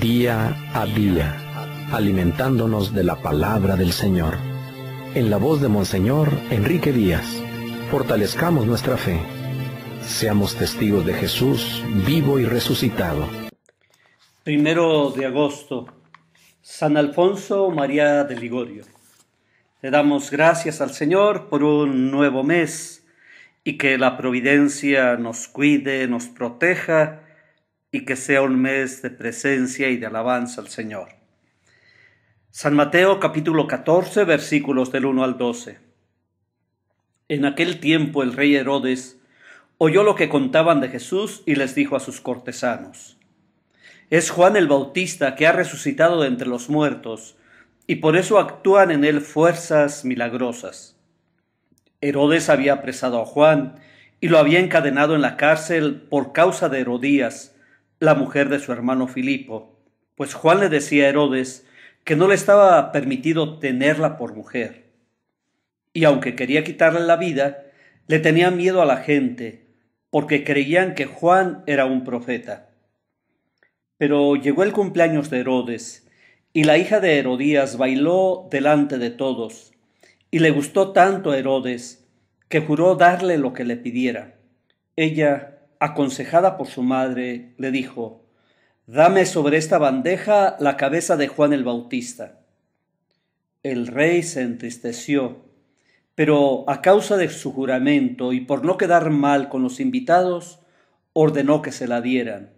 día a día, alimentándonos de la palabra del Señor. En la voz de Monseñor Enrique Díaz, fortalezcamos nuestra fe. Seamos testigos de Jesús vivo y resucitado. Primero de agosto, San Alfonso María de Ligorio. Le damos gracias al Señor por un nuevo mes y que la providencia nos cuide, nos proteja y que sea un mes de presencia y de alabanza al Señor. San Mateo capítulo 14 versículos del 1 al 12. En aquel tiempo el rey Herodes oyó lo que contaban de Jesús y les dijo a sus cortesanos, Es Juan el Bautista que ha resucitado de entre los muertos, y por eso actúan en él fuerzas milagrosas. Herodes había apresado a Juan y lo había encadenado en la cárcel por causa de Herodías, la mujer de su hermano Filipo, pues Juan le decía a Herodes que no le estaba permitido tenerla por mujer. Y aunque quería quitarle la vida, le tenía miedo a la gente, porque creían que Juan era un profeta. Pero llegó el cumpleaños de Herodes, y la hija de Herodías bailó delante de todos, y le gustó tanto a Herodes, que juró darle lo que le pidiera. Ella aconsejada por su madre, le dijo, Dame sobre esta bandeja la cabeza de Juan el Bautista. El rey se entristeció, pero a causa de su juramento y por no quedar mal con los invitados, ordenó que se la dieran.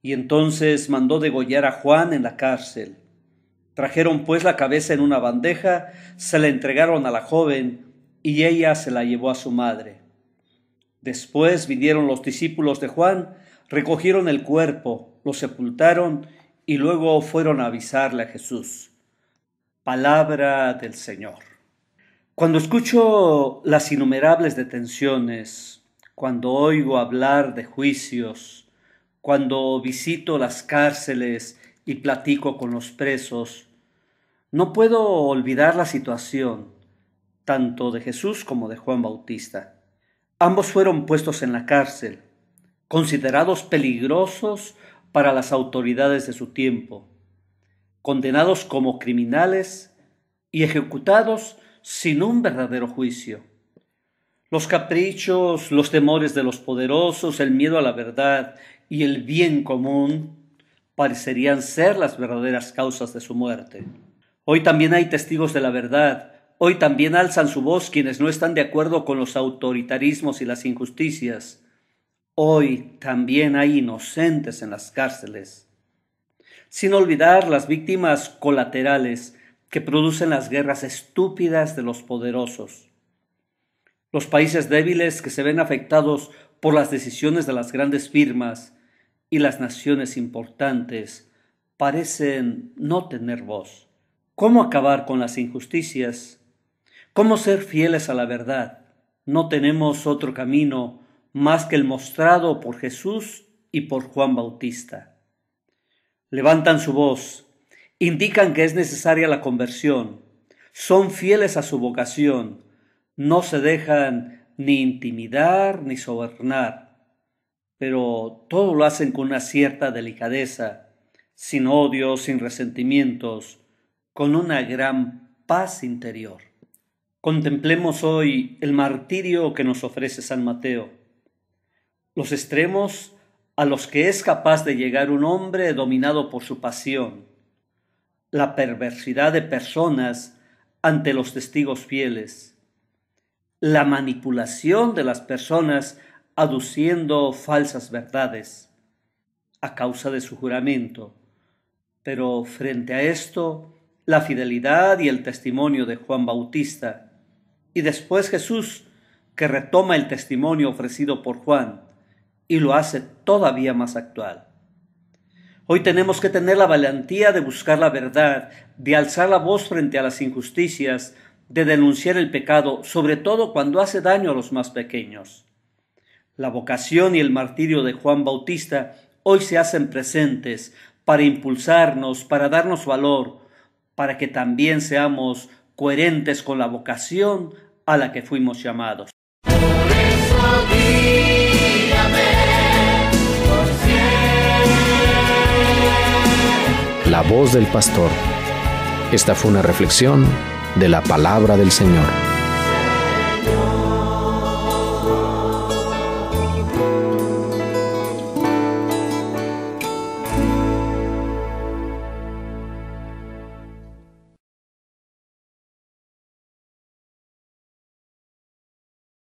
Y entonces mandó degollar a Juan en la cárcel. Trajeron pues la cabeza en una bandeja, se la entregaron a la joven y ella se la llevó a su madre. Después vinieron los discípulos de Juan, recogieron el cuerpo, lo sepultaron y luego fueron a avisarle a Jesús. Palabra del Señor. Cuando escucho las innumerables detenciones, cuando oigo hablar de juicios, cuando visito las cárceles y platico con los presos, no puedo olvidar la situación, tanto de Jesús como de Juan Bautista. Ambos fueron puestos en la cárcel, considerados peligrosos para las autoridades de su tiempo, condenados como criminales y ejecutados sin un verdadero juicio. Los caprichos, los temores de los poderosos, el miedo a la verdad y el bien común parecerían ser las verdaderas causas de su muerte. Hoy también hay testigos de la verdad, Hoy también alzan su voz quienes no están de acuerdo con los autoritarismos y las injusticias. Hoy también hay inocentes en las cárceles. Sin olvidar las víctimas colaterales que producen las guerras estúpidas de los poderosos. Los países débiles que se ven afectados por las decisiones de las grandes firmas y las naciones importantes parecen no tener voz. ¿Cómo acabar con las injusticias? ¿Cómo ser fieles a la verdad? No tenemos otro camino más que el mostrado por Jesús y por Juan Bautista. Levantan su voz, indican que es necesaria la conversión, son fieles a su vocación, no se dejan ni intimidar ni sobornar, pero todo lo hacen con una cierta delicadeza, sin odio, sin resentimientos, con una gran paz interior. Contemplemos hoy el martirio que nos ofrece San Mateo, los extremos a los que es capaz de llegar un hombre dominado por su pasión, la perversidad de personas ante los testigos fieles, la manipulación de las personas aduciendo falsas verdades a causa de su juramento. Pero frente a esto, la fidelidad y el testimonio de Juan Bautista, y después Jesús, que retoma el testimonio ofrecido por Juan y lo hace todavía más actual. Hoy tenemos que tener la valentía de buscar la verdad, de alzar la voz frente a las injusticias, de denunciar el pecado, sobre todo cuando hace daño a los más pequeños. La vocación y el martirio de Juan Bautista hoy se hacen presentes para impulsarnos, para darnos valor, para que también seamos coherentes con la vocación a la que fuimos llamados. La voz del pastor. Esta fue una reflexión de la palabra del Señor.